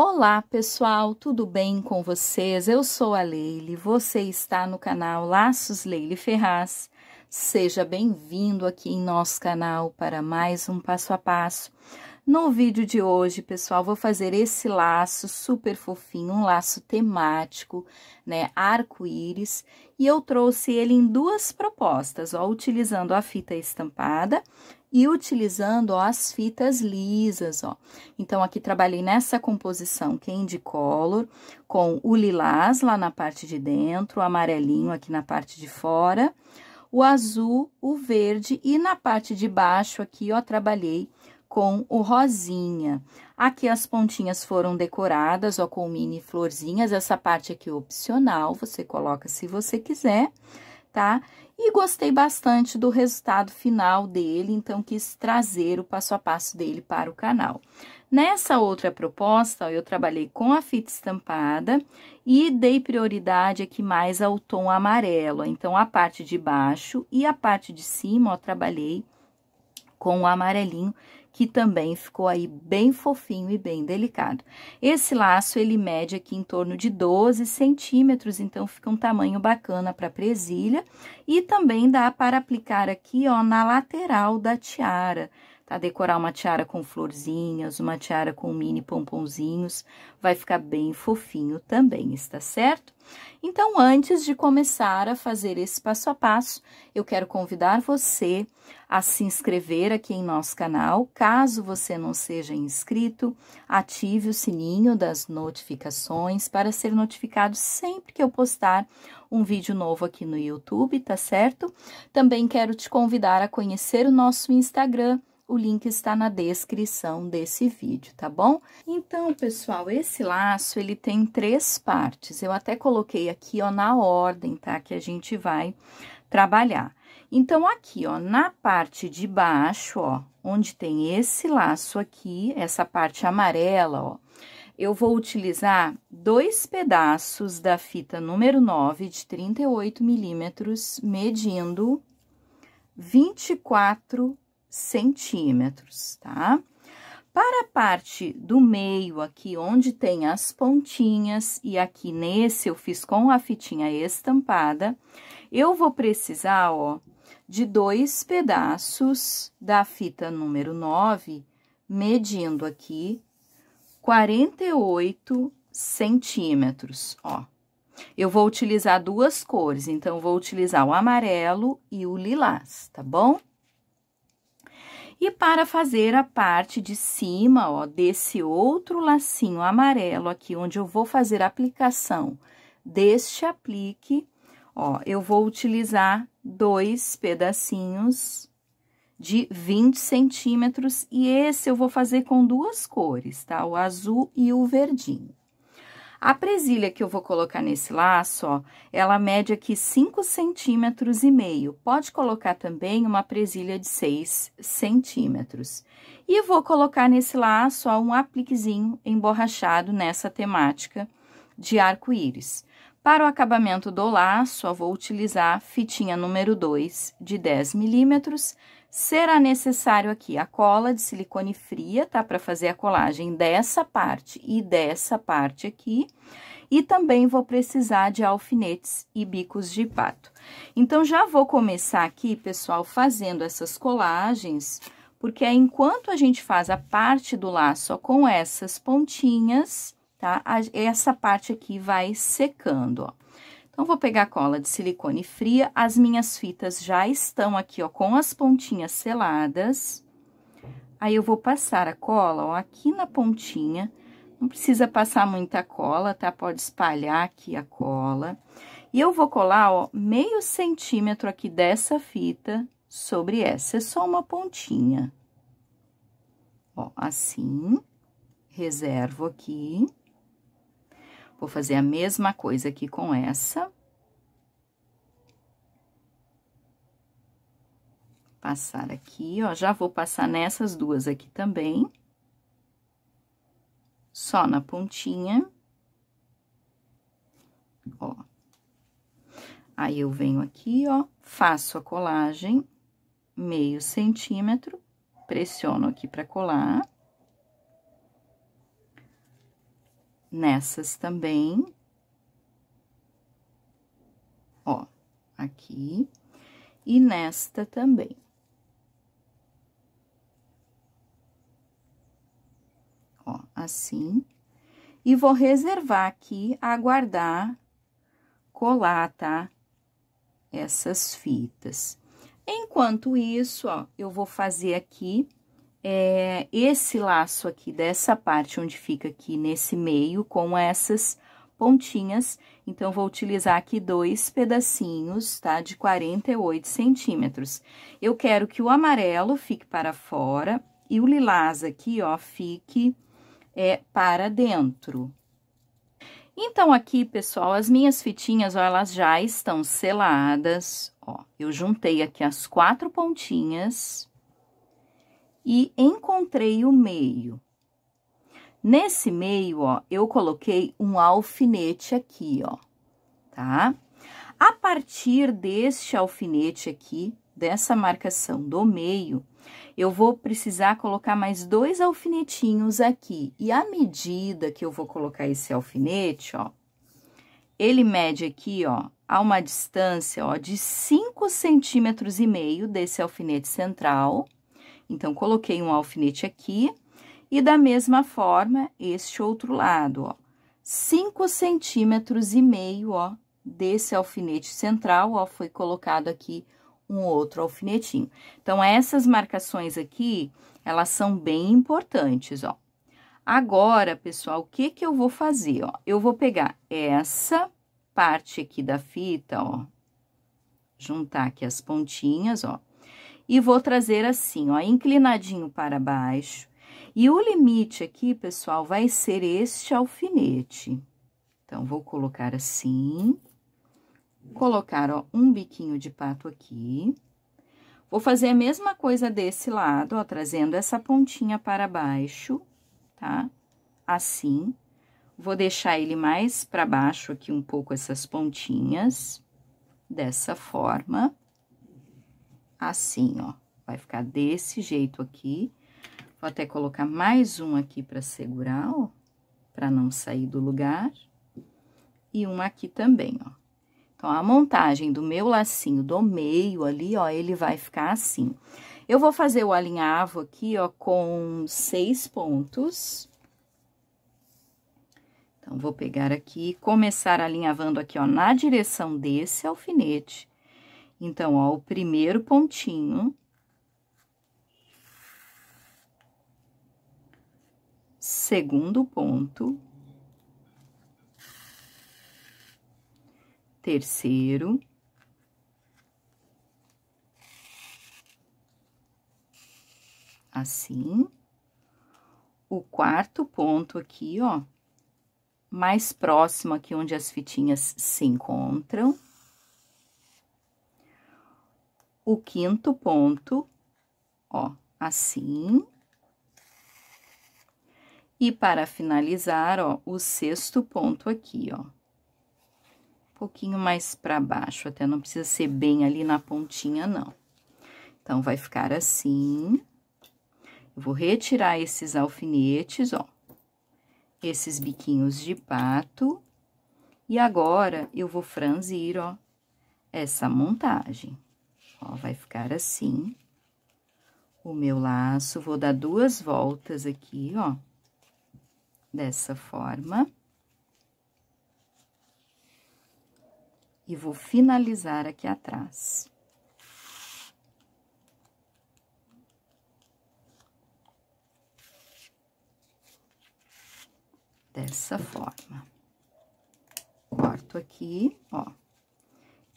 Olá pessoal, tudo bem com vocês? Eu sou a Leile, você está no canal Laços Leile Ferraz. Seja bem-vindo aqui em nosso canal para mais um passo a passo. No vídeo de hoje, pessoal, vou fazer esse laço super fofinho, um laço temático, né, arco-íris, e eu trouxe ele em duas propostas, ó, utilizando a fita estampada e utilizando ó, as fitas lisas, ó. Então, aqui trabalhei nessa composição candy color, com o lilás lá na parte de dentro, o amarelinho aqui na parte de fora, o azul, o verde e na parte de baixo aqui, ó, trabalhei com o rosinha. Aqui as pontinhas foram decoradas, ó, com mini florzinhas, essa parte aqui é opcional, você coloca se você quiser tá? E gostei bastante do resultado final dele, então quis trazer o passo a passo dele para o canal. Nessa outra proposta, eu trabalhei com a fita estampada e dei prioridade aqui mais ao tom amarelo. Então, a parte de baixo e a parte de cima, ó, trabalhei com o amarelinho que também ficou aí bem fofinho e bem delicado. Esse laço, ele mede aqui em torno de 12 centímetros, então fica um tamanho bacana para presilha. E também dá para aplicar aqui, ó, na lateral da tiara tá? Decorar uma tiara com florzinhas, uma tiara com mini pomponzinhos, vai ficar bem fofinho também, está certo? Então, antes de começar a fazer esse passo a passo, eu quero convidar você a se inscrever aqui em nosso canal. Caso você não seja inscrito, ative o sininho das notificações para ser notificado sempre que eu postar um vídeo novo aqui no YouTube, tá certo? Também quero te convidar a conhecer o nosso Instagram, o link está na descrição desse vídeo, tá bom? Então, pessoal, esse laço, ele tem três partes. Eu até coloquei aqui, ó, na ordem, tá? Que a gente vai trabalhar. Então, aqui, ó, na parte de baixo, ó, onde tem esse laço aqui, essa parte amarela, ó, eu vou utilizar dois pedaços da fita número 9 de 38 milímetros, medindo 24 centímetros, tá? Para a parte do meio aqui, onde tem as pontinhas, e aqui nesse eu fiz com a fitinha estampada, eu vou precisar, ó, de dois pedaços da fita número 9, medindo aqui 48 centímetros, ó. Eu vou utilizar duas cores, então, vou utilizar o amarelo e o lilás, tá bom? E para fazer a parte de cima, ó, desse outro lacinho amarelo aqui, onde eu vou fazer a aplicação deste aplique, ó, eu vou utilizar dois pedacinhos de 20 centímetros e esse eu vou fazer com duas cores, tá? O azul e o verdinho. A presilha que eu vou colocar nesse laço, ó, ela mede aqui 5 centímetros e meio. Pode colocar também uma presilha de 6 centímetros. E vou colocar nesse laço, ó, um apliquezinho emborrachado nessa temática de arco-íris. Para o acabamento do laço, ó, vou utilizar fitinha número 2 de 10 milímetros, será necessário aqui a cola de silicone fria, tá? Para fazer a colagem dessa parte e dessa parte aqui. E também vou precisar de alfinetes e bicos de pato. Então, já vou começar aqui, pessoal, fazendo essas colagens, porque enquanto a gente faz a parte do laço ó, com essas pontinhas, tá? Essa parte aqui vai secando, ó. Então, vou pegar cola de silicone fria, as minhas fitas já estão aqui, ó, com as pontinhas seladas. Aí, eu vou passar a cola, ó, aqui na pontinha. Não precisa passar muita cola, tá? Pode espalhar aqui a cola. E eu vou colar, ó, meio centímetro aqui dessa fita sobre essa. É só uma pontinha. Ó, assim. Reservo aqui. Vou fazer a mesma coisa aqui com essa. Passar aqui, ó, já vou passar nessas duas aqui também. Só na pontinha. Ó. Aí, eu venho aqui, ó, faço a colagem, meio centímetro, pressiono aqui pra colar. nessas também. Ó, aqui. E nesta também. Ó, assim. E vou reservar aqui, aguardar colar, tá? Essas fitas. Enquanto isso, ó, eu vou fazer aqui é, esse laço aqui dessa parte onde fica aqui nesse meio com essas pontinhas. Então, vou utilizar aqui dois pedacinhos, tá? De 48 centímetros. Eu quero que o amarelo fique para fora e o lilás aqui, ó, fique é, para dentro. Então, aqui, pessoal, as minhas fitinhas, ó, elas já estão seladas, ó. Eu juntei aqui as quatro pontinhas, e encontrei o meio. Nesse meio, ó, eu coloquei um alfinete aqui, ó, tá? A partir deste alfinete aqui, dessa marcação do meio, eu vou precisar colocar mais dois alfinetinhos aqui. E à medida que eu vou colocar esse alfinete, ó, ele mede aqui, ó, a uma distância, ó, de 5 centímetros e meio desse alfinete central então, coloquei um alfinete aqui e da mesma forma, este outro lado, ó. Cinco centímetros e meio, ó, desse alfinete central, ó, foi colocado aqui um outro alfinetinho. Então, essas marcações aqui, elas são bem importantes, ó. Agora, pessoal, o que que eu vou fazer, ó? Eu vou pegar essa parte aqui da fita, ó, juntar aqui as pontinhas, ó, e vou trazer assim, ó, inclinadinho para baixo. E o limite aqui, pessoal, vai ser este alfinete. Então, vou colocar assim, colocar, ó, um biquinho de pato aqui. Vou fazer a mesma coisa desse lado, ó, trazendo essa pontinha para baixo, tá? Assim. Vou deixar ele mais para baixo aqui um pouco essas pontinhas, dessa forma assim, ó. Vai ficar desse jeito aqui. Vou até colocar mais um aqui para segurar, ó, para não sair do lugar. E um aqui também, ó. Então, a montagem do meu lacinho do meio ali, ó, ele vai ficar assim. Eu vou fazer o alinhavo aqui, ó, com seis pontos. Então, vou pegar aqui e começar alinhavando aqui, ó, na direção desse alfinete então, ó, o primeiro pontinho. Segundo ponto. Terceiro. Assim. O quarto ponto aqui, ó, mais próximo aqui onde as fitinhas se encontram o quinto ponto, ó, assim. E para finalizar, ó, o sexto ponto aqui, ó. Um pouquinho mais para baixo, até não precisa ser bem ali na pontinha, não. Então, vai ficar assim. Eu vou retirar esses alfinetes, ó, esses biquinhos de pato. E agora, eu vou franzir, ó, essa montagem. Ó, vai ficar assim. O meu laço, vou dar duas voltas aqui, ó. Dessa forma. E vou finalizar aqui atrás. Dessa forma. Corto aqui, ó.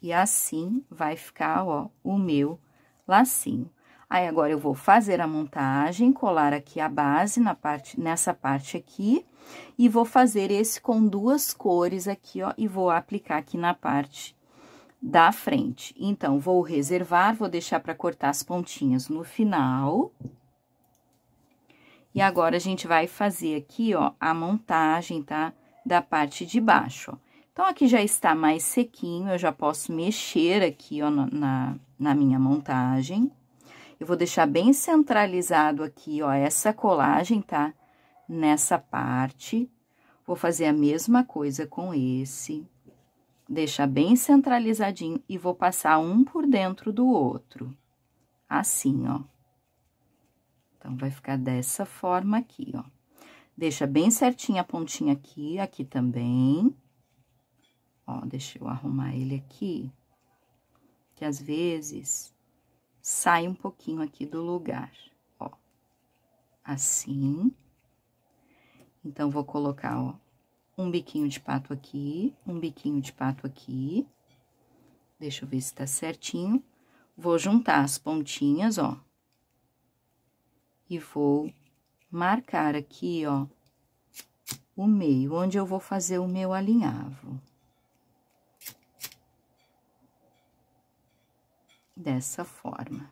E assim vai ficar, ó, o meu lacinho. Aí, agora, eu vou fazer a montagem, colar aqui a base na parte, nessa parte aqui, e vou fazer esse com duas cores aqui, ó, e vou aplicar aqui na parte da frente. Então, vou reservar, vou deixar para cortar as pontinhas no final. E agora, a gente vai fazer aqui, ó, a montagem, tá? Da parte de baixo, ó. Então, aqui já está mais sequinho, eu já posso mexer aqui, ó, na, na minha montagem. Eu vou deixar bem centralizado aqui, ó, essa colagem, tá? Nessa parte. Vou fazer a mesma coisa com esse. Deixar bem centralizadinho e vou passar um por dentro do outro. Assim, ó. Então, vai ficar dessa forma aqui, ó. Deixa bem certinha a pontinha aqui, aqui também. Ó, deixa eu arrumar ele aqui, que às vezes sai um pouquinho aqui do lugar, ó. Assim. Então, vou colocar, ó, um biquinho de pato aqui, um biquinho de pato aqui. Deixa eu ver se tá certinho. Vou juntar as pontinhas, ó. E vou marcar aqui, ó, o meio, onde eu vou fazer o meu alinhavo. dessa forma.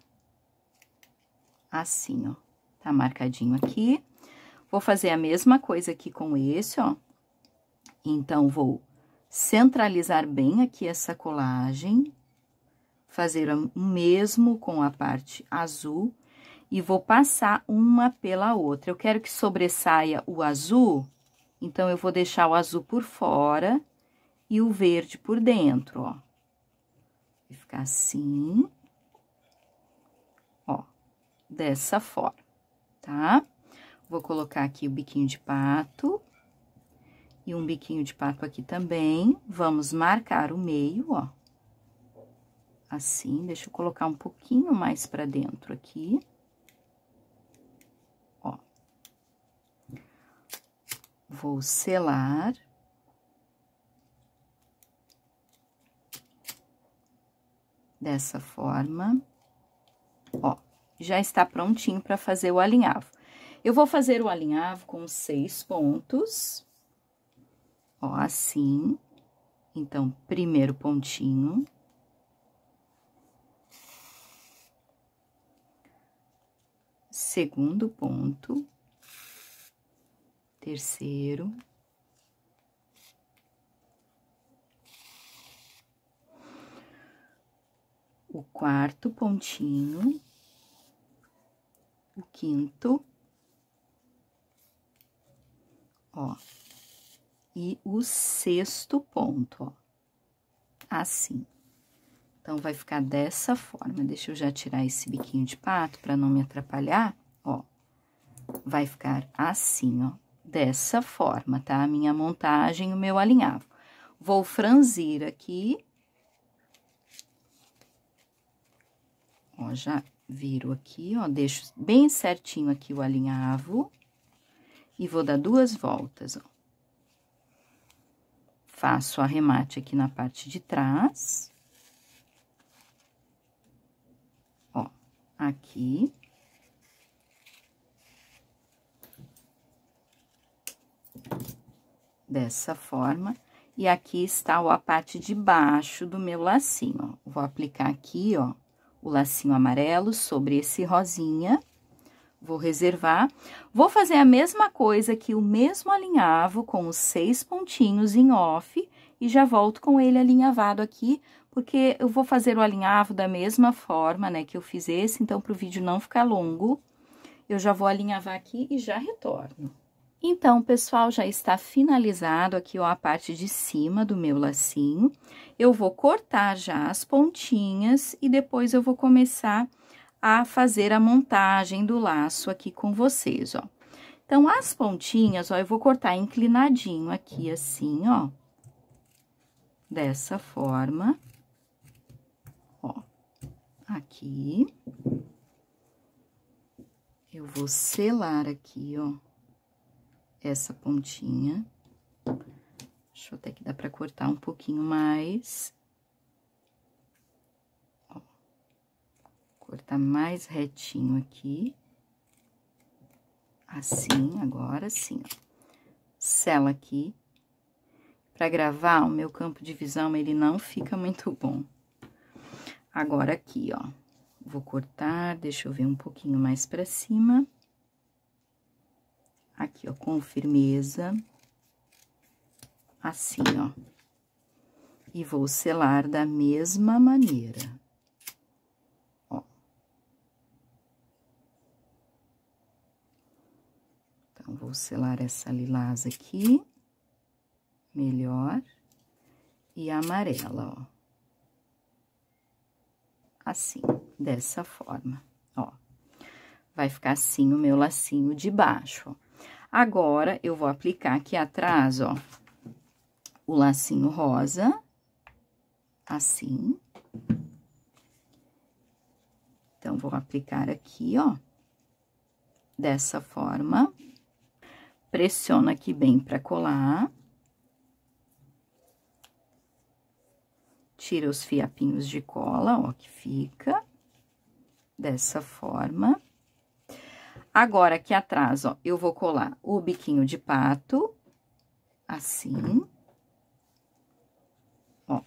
Assim, ó, tá marcadinho aqui. Vou fazer a mesma coisa aqui com esse, ó. Então, vou centralizar bem aqui essa colagem, fazer o mesmo com a parte azul e vou passar uma pela outra. Eu quero que sobressaia o azul, então, eu vou deixar o azul por fora e o verde por dentro, ó. Vai ficar assim. Ó, dessa forma, tá? Vou colocar aqui o biquinho de pato. E um biquinho de pato aqui também. Vamos marcar o meio, ó. Assim, deixa eu colocar um pouquinho mais pra dentro aqui. Ó. Vou selar. dessa forma. Ó, já está prontinho para fazer o alinhavo. Eu vou fazer o alinhavo com seis pontos, ó, assim. Então, primeiro pontinho. Segundo ponto. Terceiro. o quarto pontinho, o quinto, ó, e o sexto ponto, ó, assim. Então, vai ficar dessa forma. Deixa eu já tirar esse biquinho de pato para não me atrapalhar, ó. Vai ficar assim, ó, dessa forma, tá? A minha montagem, o meu alinhavo. Vou franzir aqui Ó, já viro aqui, ó, deixo bem certinho aqui o alinhavo. E vou dar duas voltas, ó. Faço o arremate aqui na parte de trás. Ó, aqui. Dessa forma. E aqui está ó, a parte de baixo do meu lacinho, ó. Vou aplicar aqui, ó, o lacinho amarelo sobre esse rosinha. Vou reservar. Vou fazer a mesma coisa que o mesmo alinhavo com os seis pontinhos em off e já volto com ele alinhavado aqui, porque eu vou fazer o alinhavo da mesma forma, né, que eu fiz esse, então, para o vídeo não ficar longo, eu já vou alinhavar aqui e já retorno. Então, pessoal, já está finalizado aqui, ó, a parte de cima do meu lacinho. Eu vou cortar já as pontinhas e depois eu vou começar a fazer a montagem do laço aqui com vocês, ó. Então, as pontinhas, ó, eu vou cortar inclinadinho aqui assim, ó. Dessa forma. Ó. Aqui. Eu vou selar aqui, ó essa pontinha. Deixa eu até que dá pra cortar um pouquinho mais. Ó, cortar mais retinho aqui. Assim, agora assim, ó. Sela aqui. Pra gravar, o meu campo de visão, ele não fica muito bom. Agora aqui, ó. Vou cortar, deixa eu ver um pouquinho mais pra cima aqui, ó, com firmeza, assim, ó. E vou selar da mesma maneira. Ó. Então, vou selar essa lilás aqui, melhor, e amarela, ó. Assim, dessa forma, ó. Vai ficar assim o meu lacinho de baixo, ó Agora, eu vou aplicar aqui atrás, ó, o lacinho rosa, assim. Então, vou aplicar aqui, ó, dessa forma. Pressiona aqui bem pra colar. Tira os fiapinhos de cola, ó, que fica. Dessa forma. Agora, aqui atrás, ó, eu vou colar o biquinho de pato, assim. Ó.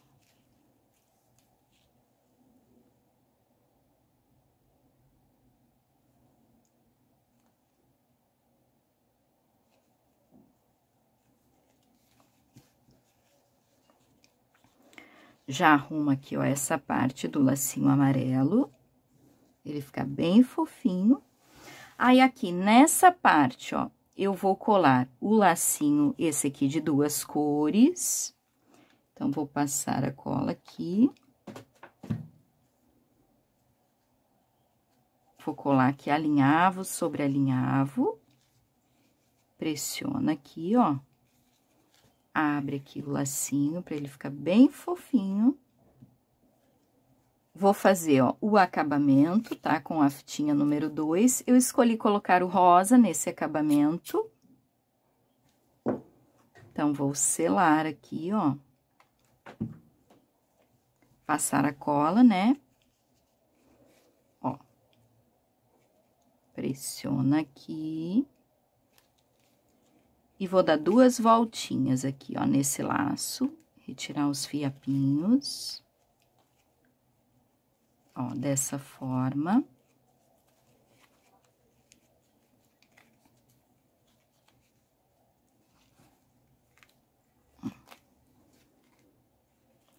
Já arrumo aqui, ó, essa parte do lacinho amarelo. Ele fica bem fofinho. Aí, aqui nessa parte, ó, eu vou colar o lacinho, esse aqui de duas cores. Então, vou passar a cola aqui. Vou colar aqui alinhavo sobre alinhavo. Pressiona aqui, ó. Abre aqui o lacinho para ele ficar bem fofinho. Vou fazer, ó, o acabamento, tá? Com a fitinha número 2. Eu escolhi colocar o rosa nesse acabamento. Então, vou selar aqui, ó. Passar a cola, né? Ó. Pressiona aqui. E vou dar duas voltinhas aqui, ó, nesse laço. Retirar os fiapinhos ó, dessa forma.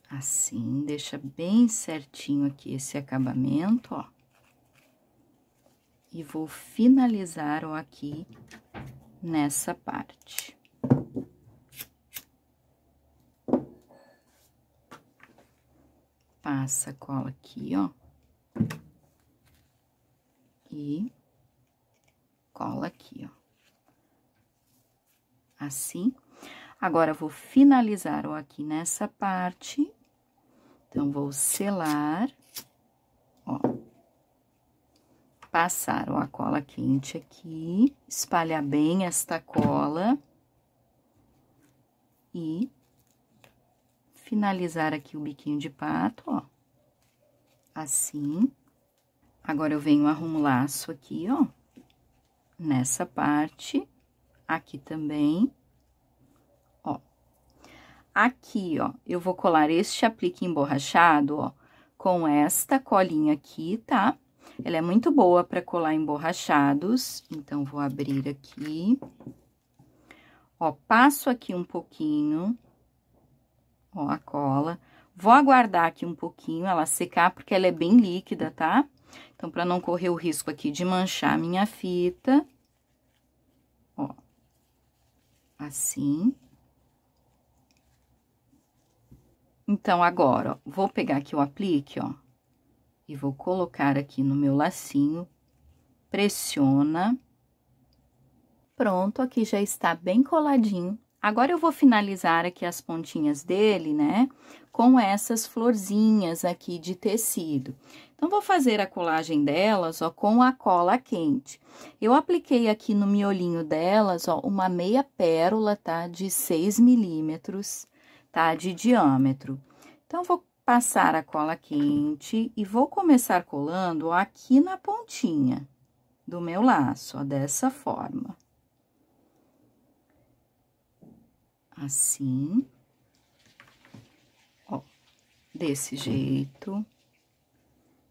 Assim, deixa bem certinho aqui esse acabamento, ó. E vou finalizar, o aqui nessa parte. Passa a cola aqui, ó. E cola aqui, ó. Assim. Agora, vou finalizar, o aqui nessa parte. Então, vou selar, ó. Passar, a cola quente aqui. Espalhar bem esta cola. E finalizar aqui o biquinho de pato, ó assim. Agora, eu venho arrumo laço aqui, ó, nessa parte, aqui também, ó. Aqui, ó, eu vou colar este aplique emborrachado, ó, com esta colinha aqui, tá? Ela é muito boa para colar emborrachados, então, vou abrir aqui. Ó, passo aqui um pouquinho, ó, a cola Vou aguardar aqui um pouquinho ela secar, porque ela é bem líquida, tá? Então, para não correr o risco aqui de manchar a minha fita, ó, assim. Então, agora, ó, vou pegar aqui o aplique, ó, e vou colocar aqui no meu lacinho, pressiona. Pronto, aqui já está bem coladinho Agora eu vou finalizar aqui as pontinhas dele, né? Com essas florzinhas aqui de tecido. Então, vou fazer a colagem delas, ó, com a cola quente. Eu apliquei aqui no miolinho delas, ó, uma meia pérola, tá? De 6 milímetros, tá? De diâmetro. Então, vou passar a cola quente e vou começar colando ó, aqui na pontinha do meu laço, ó, dessa forma. assim. Ó, desse jeito.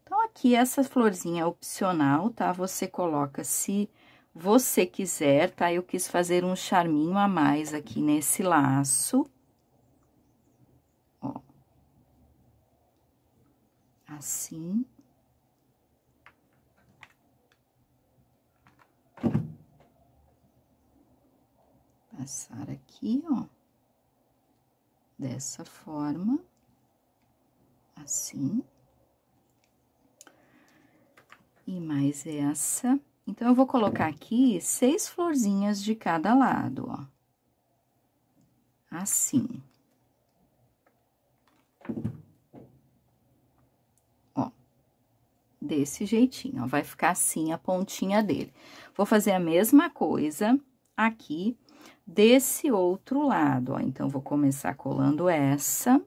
Então, aqui essa florzinha é opcional, tá? Você coloca se você quiser, tá? Eu quis fazer um charminho a mais aqui nesse laço. Ó. Assim. Passar aqui, ó dessa forma, assim. E mais essa. Então, eu vou colocar aqui seis florzinhas de cada lado, ó. Assim. Ó. Desse jeitinho, ó. Vai ficar assim a pontinha dele. Vou fazer a mesma coisa aqui desse outro lado, ó. Então, vou começar colando essa.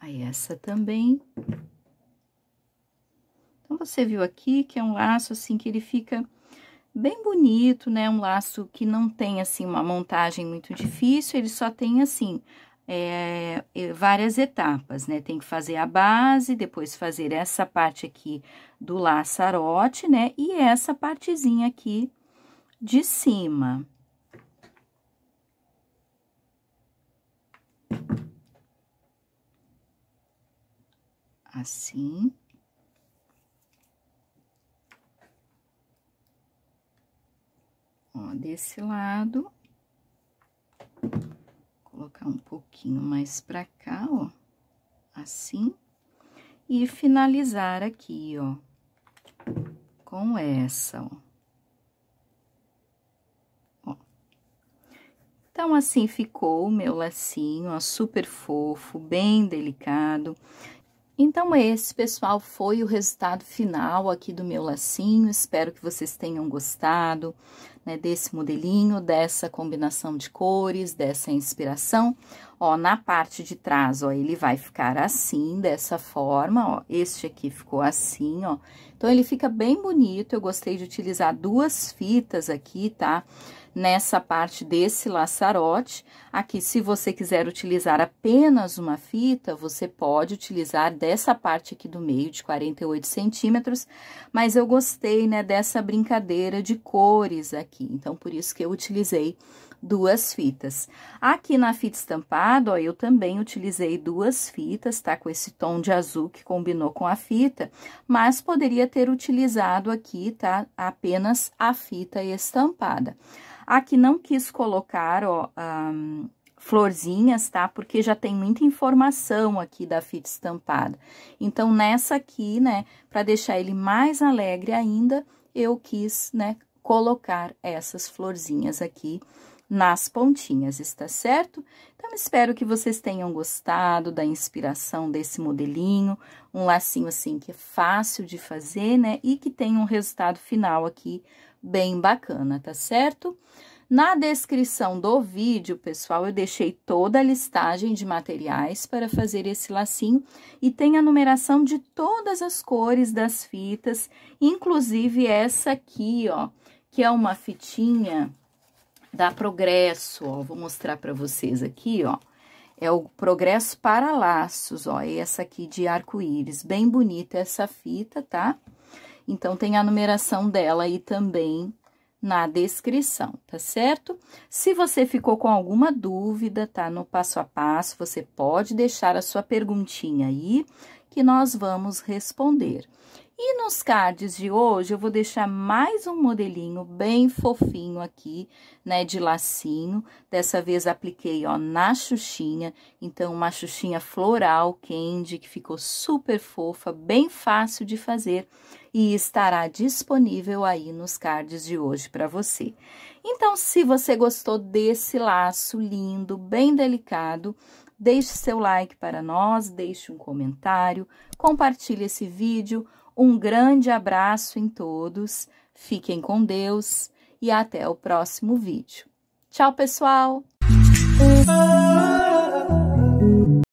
Aí, essa também. Então, você viu aqui que é um laço, assim, que ele fica bem bonito, né? Um laço que não tem, assim, uma montagem muito difícil, ele só tem, assim, é, é, várias etapas, né? Tem que fazer a base, depois fazer essa parte aqui do laçarote, né? E essa partezinha aqui de cima. Assim. Ó, desse lado colocar um pouquinho mais pra cá, ó, assim. E finalizar aqui, ó, com essa, ó. Então, assim ficou o meu lacinho, ó, super fofo, bem delicado. Então, esse, pessoal, foi o resultado final aqui do meu lacinho. Espero que vocês tenham gostado né, desse modelinho, dessa combinação de cores, dessa inspiração. Ó, na parte de trás, ó, ele vai ficar assim, dessa forma, ó. Este aqui ficou assim, ó. Então, ele fica bem bonito. Eu gostei de utilizar duas fitas aqui, tá? Tá? nessa parte desse laçarote. Aqui, se você quiser utilizar apenas uma fita, você pode utilizar dessa parte aqui do meio, de 48 centímetros, mas eu gostei, né, dessa brincadeira de cores aqui, então, por isso que eu utilizei duas fitas. Aqui na fita estampada, ó, eu também utilizei duas fitas, tá? Com esse tom de azul que combinou com a fita, mas poderia ter utilizado aqui, tá? Apenas a fita estampada. Aqui não quis colocar, ó, um, florzinhas, tá? Porque já tem muita informação aqui da fita estampada. Então, nessa aqui, né, para deixar ele mais alegre ainda, eu quis, né, colocar essas florzinhas aqui nas pontinhas, está certo? Então, espero que vocês tenham gostado da inspiração desse modelinho, um lacinho assim que é fácil de fazer, né, e que tem um resultado final aqui bem bacana, tá certo? Na descrição do vídeo, pessoal, eu deixei toda a listagem de materiais para fazer esse lacinho e tem a numeração de todas as cores das fitas, inclusive essa aqui, ó, que é uma fitinha da Progresso, ó, vou mostrar para vocês aqui, ó. É o Progresso para Laços, ó, essa aqui de arco-íris, bem bonita essa fita, tá? Tá? Então, tem a numeração dela aí também na descrição, tá certo? Se você ficou com alguma dúvida, tá no passo a passo, você pode deixar a sua perguntinha aí, que nós vamos responder. E nos cards de hoje, eu vou deixar mais um modelinho bem fofinho aqui, né, de lacinho. Dessa vez, apliquei, ó, na xuxinha. Então, uma xuxinha floral candy, que ficou super fofa, bem fácil de fazer e estará disponível aí nos cards de hoje para você. Então, se você gostou desse laço lindo, bem delicado, deixe seu like para nós, deixe um comentário, compartilhe esse vídeo. Um grande abraço em todos, fiquem com Deus e até o próximo vídeo. Tchau, pessoal!